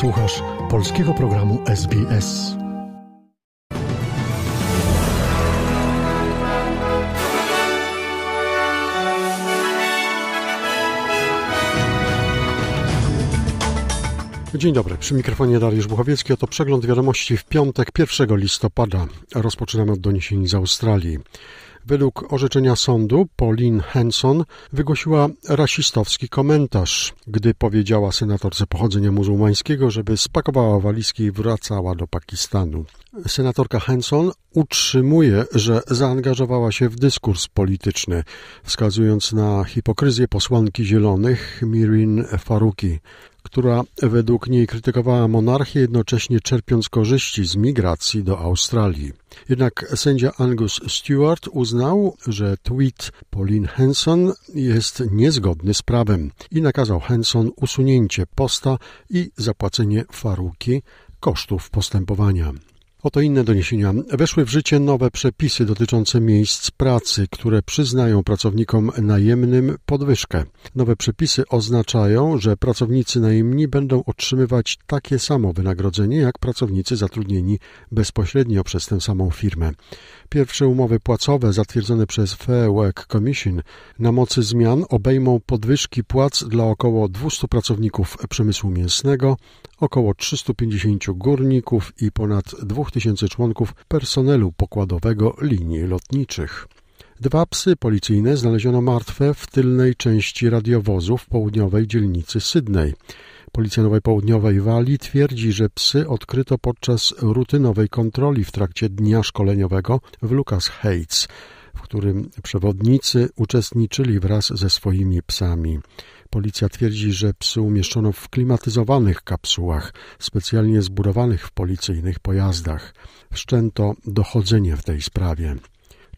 Słuchasz polskiego programu SBS. Dzień dobry, przy mikrofonie Dariusz Buchowiecki, oto przegląd wiadomości w piątek 1 listopada. Rozpoczynamy od doniesień z Australii według orzeczenia sądu Pauline Henson, wygłosiła rasistowski komentarz, gdy powiedziała senatorce pochodzenia muzułmańskiego, żeby spakowała walizki i wracała do Pakistanu. Senatorka Henson utrzymuje, że zaangażowała się w dyskurs polityczny, wskazując na hipokryzję posłanki Zielonych Mirin Faruki która według niej krytykowała monarchię, jednocześnie czerpiąc korzyści z migracji do Australii. Jednak sędzia Angus Stewart uznał, że tweet Pauline Henson jest niezgodny z prawem i nakazał Henson usunięcie posta i zapłacenie Faruki kosztów postępowania. Oto inne doniesienia. Weszły w życie nowe przepisy dotyczące miejsc pracy, które przyznają pracownikom najemnym podwyżkę. Nowe przepisy oznaczają, że pracownicy najemni będą otrzymywać takie samo wynagrodzenie jak pracownicy zatrudnieni bezpośrednio przez tę samą firmę. Pierwsze umowy płacowe zatwierdzone przez Fair Work Commission na mocy zmian obejmą podwyżki płac dla około 200 pracowników przemysłu mięsnego, około 350 górników i ponad 2000 członków personelu pokładowego linii lotniczych. Dwa psy policyjne znaleziono martwe w tylnej części radiowozu w południowej dzielnicy Sydney. Policja Nowej Południowej Walii twierdzi, że psy odkryto podczas rutynowej kontroli w trakcie dnia szkoleniowego w Lucas Heights, w którym przewodnicy uczestniczyli wraz ze swoimi psami. Policja twierdzi, że psy umieszczono w klimatyzowanych kapsułach, specjalnie zbudowanych w policyjnych pojazdach. Wszczęto dochodzenie w tej sprawie.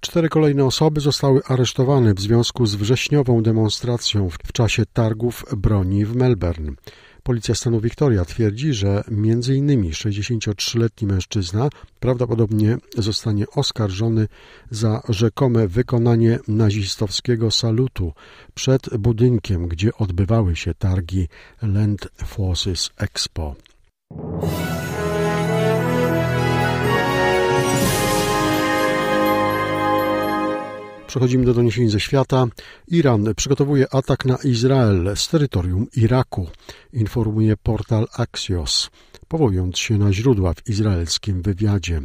Cztery kolejne osoby zostały aresztowane w związku z wrześniową demonstracją w czasie targów broni w Melbourne. Policja stanu Wiktoria twierdzi, że m.in. 63-letni mężczyzna prawdopodobnie zostanie oskarżony za rzekome wykonanie nazistowskiego salutu przed budynkiem, gdzie odbywały się targi Land Forces Expo. Przechodzimy do doniesień ze świata. Iran przygotowuje atak na Izrael z terytorium Iraku, informuje portal Axios, powołując się na źródła w izraelskim wywiadzie.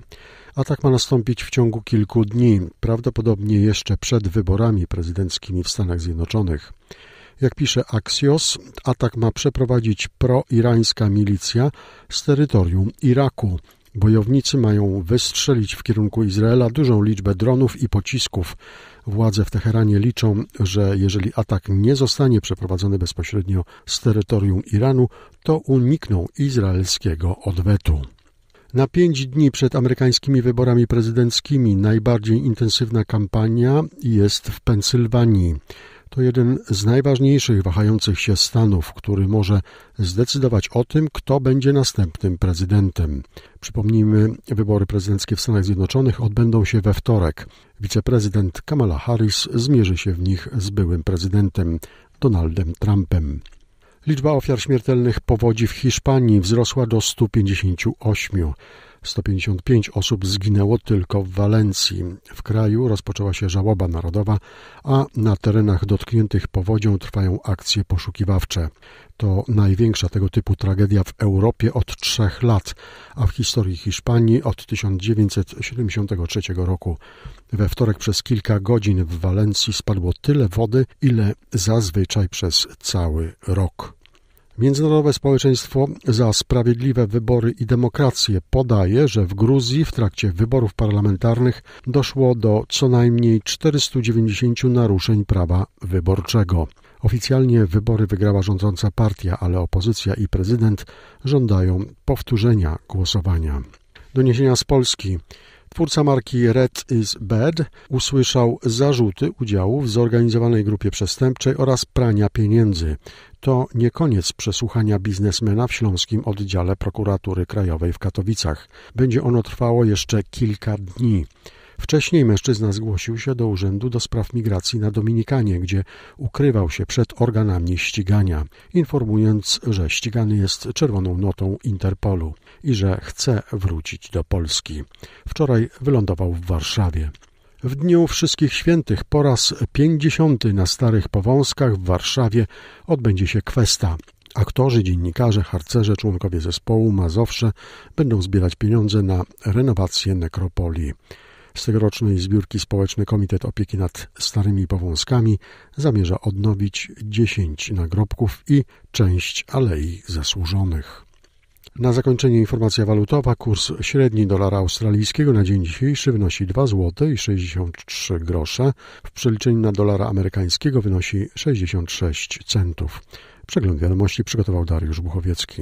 Atak ma nastąpić w ciągu kilku dni, prawdopodobnie jeszcze przed wyborami prezydenckimi w Stanach Zjednoczonych. Jak pisze Axios, atak ma przeprowadzić proirańska milicja z terytorium Iraku. Bojownicy mają wystrzelić w kierunku Izraela dużą liczbę dronów i pocisków, Władze w Teheranie liczą, że jeżeli atak nie zostanie przeprowadzony bezpośrednio z terytorium Iranu, to unikną izraelskiego odwetu. Na pięć dni przed amerykańskimi wyborami prezydenckimi najbardziej intensywna kampania jest w Pensylwanii to jeden z najważniejszych wahających się stanów, który może zdecydować o tym, kto będzie następnym prezydentem. Przypomnijmy, wybory prezydenckie w Stanach Zjednoczonych odbędą się we wtorek. Wiceprezydent Kamala Harris zmierzy się w nich z byłym prezydentem Donaldem Trumpem. Liczba ofiar śmiertelnych powodzi w Hiszpanii wzrosła do 158. 155 osób zginęło tylko w Walencji. W kraju rozpoczęła się żałoba narodowa, a na terenach dotkniętych powodzią trwają akcje poszukiwawcze. To największa tego typu tragedia w Europie od trzech lat, a w historii Hiszpanii od 1973 roku. We wtorek przez kilka godzin w Walencji spadło tyle wody, ile zazwyczaj przez cały rok. Międzynarodowe Społeczeństwo za Sprawiedliwe Wybory i Demokrację podaje, że w Gruzji w trakcie wyborów parlamentarnych doszło do co najmniej 490 naruszeń prawa wyborczego. Oficjalnie wybory wygrała rządząca partia, ale opozycja i prezydent żądają powtórzenia głosowania. Doniesienia z Polski. Twórca marki Red is Bad usłyszał zarzuty udziału w zorganizowanej grupie przestępczej oraz prania pieniędzy. To nie koniec przesłuchania biznesmena w śląskim oddziale prokuratury krajowej w Katowicach. Będzie ono trwało jeszcze kilka dni. Wcześniej mężczyzna zgłosił się do Urzędu do Spraw Migracji na Dominikanie, gdzie ukrywał się przed organami ścigania, informując, że ścigany jest czerwoną notą Interpolu i że chce wrócić do Polski. Wczoraj wylądował w Warszawie. W dniu Wszystkich Świętych po raz pięćdziesiąty na Starych Powązkach w Warszawie odbędzie się kwesta. Aktorzy, dziennikarze, harcerze, członkowie zespołu Mazowsze będą zbierać pieniądze na renowację nekropolii. Z tegorocznej zbiórki społeczny Komitet Opieki nad Starymi Powązkami zamierza odnowić 10 nagrobków i część Alei Zasłużonych. Na zakończenie informacja walutowa. Kurs średni dolara australijskiego na dzień dzisiejszy wynosi 2 zł i 63 grosze. W przeliczeniu na dolara amerykańskiego wynosi 66 centów. Przegląd wiadomości przygotował Dariusz Buchowiecki.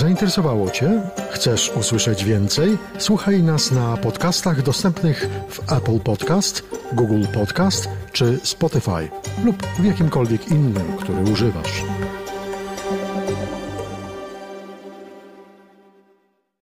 Zainteresowało Cię? Chcesz usłyszeć więcej? Słuchaj nas na podcastach dostępnych w Apple Podcast, Google Podcast czy Spotify lub w jakimkolwiek innym, który używasz.